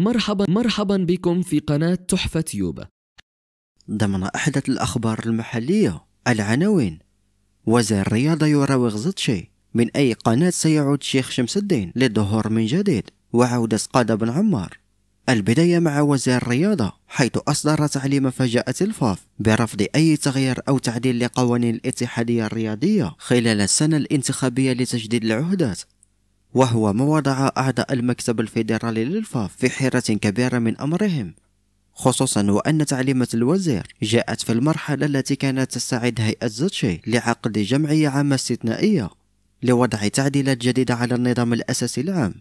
مرحبا مرحبا بكم في قناة تحفة يوبا ضمن أحدث الأخبار المحلية العناوين وزير الرياضة يراوغ زطشي من أي قناة سيعود شيخ شمس الدين للظهور من جديد وعودة قادة بن عمار البداية مع وزير الرياضة حيث أصدر تعليم فجأة الفاف برفض أي تغيير أو تعديل لقوانين الاتحادية الرياضية خلال السنة الانتخابية لتجديد العهدات وهو ما وضع أعضاء المكتب الفيدرالي للفاف في حيرة كبيرة من أمرهم خصوصا وأن تعليمة الوزير جاءت في المرحلة التي كانت تستعد هيئة زوتشي لعقد جمعية عامة استثنائية لوضع تعديلات جديدة على النظام الأساسي العام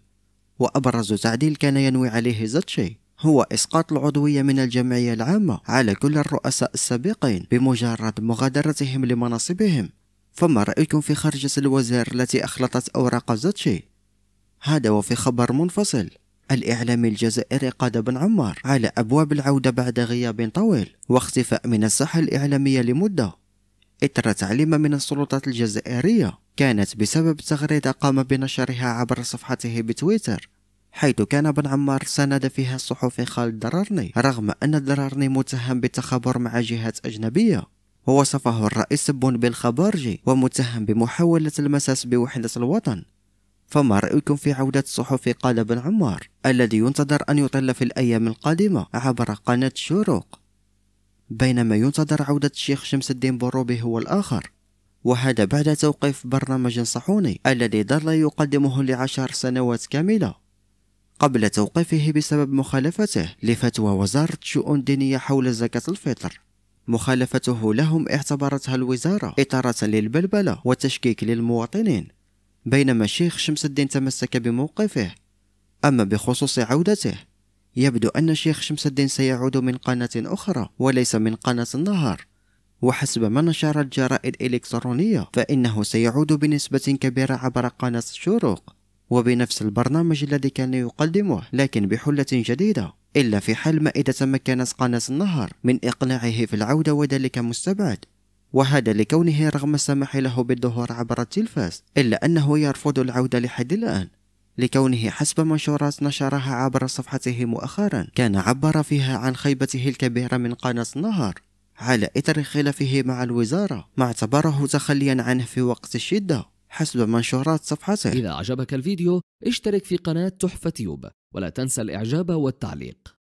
وأبرز تعديل كان ينوي عليه زوتشي هو إسقاط العضوية من الجمعية العامة على كل الرؤساء السابقين بمجرد مغادرتهم لمناصبهم فما رأيكم في خرجة الوزير التي أخلطت أوراق زوتشي هذا وفي خبر منفصل الإعلامي الجزائري قاد بن عمار على أبواب العودة بعد غياب طويل واختفاء من الساحة الإعلامية لمدة إثر تعليم من السلطات الجزائرية كانت بسبب تغريدة قام بنشرها عبر صفحته بتويتر حيث كان بن عمار سند فيها الصحفي خالد دررني رغم أن دررني متهم بالتخابر مع جهات أجنبية ووصفه الرئيس بون بالخبارجي ومتهم بمحاولة المساس بوحدة الوطن فما رأيكم في عودة صحفي قالب العمار الذي ينتظر أن يطل في الأيام القادمة عبر قناة شروق بينما ينتظر عودة الشيخ شمس الدين بروبي هو الآخر وهذا بعد توقيف برنامج صحوني الذي ظل يقدمه لعشر سنوات كاملة قبل توقيفه بسبب مخالفته لفتوى وزارة شؤون دينية حول زكاة الفطر مخالفته لهم اعتبرتها الوزارة إثارة للبلبلة والتشكيك للمواطنين بينما الشيخ شمس الدين تمسك بموقفه أما بخصوص عودته يبدو أن الشيخ شمس الدين سيعود من قناة أخرى وليس من قناة النهار وحسب ما نشرت الجرائد الإلكترونية فإنه سيعود بنسبة كبيرة عبر قناة الشروق وبنفس البرنامج الذي كان يقدمه لكن بحلة جديدة إلا في حال ما إذا تمكنت قناة النهر من إقناعه في العودة وذلك مستبعد وهذا لكونه رغم السماح له بالظهور عبر التلفاز إلا أنه يرفض العودة لحد الآن لكونه حسب منشورات نشرها عبر صفحته مؤخرا كان عبر فيها عن خيبته الكبيرة من قناة النهار على إثر خلافه مع الوزارة ما اعتبره تخليا عنه في وقت الشدة حسب منشورات صفحته إذا أعجبك الفيديو اشترك في قناة تحفة يوب ولا تنسى الإعجاب والتعليق